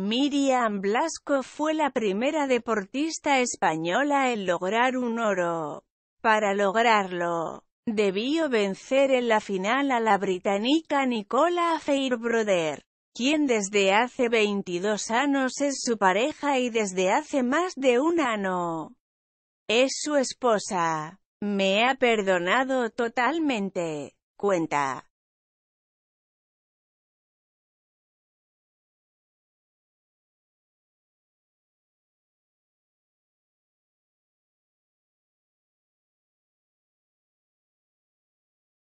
Miriam Blasco fue la primera deportista española en lograr un oro. Para lograrlo, debió vencer en la final a la británica Nicola Fairbrother, quien desde hace 22 años es su pareja y desde hace más de un año es su esposa. Me ha perdonado totalmente, cuenta.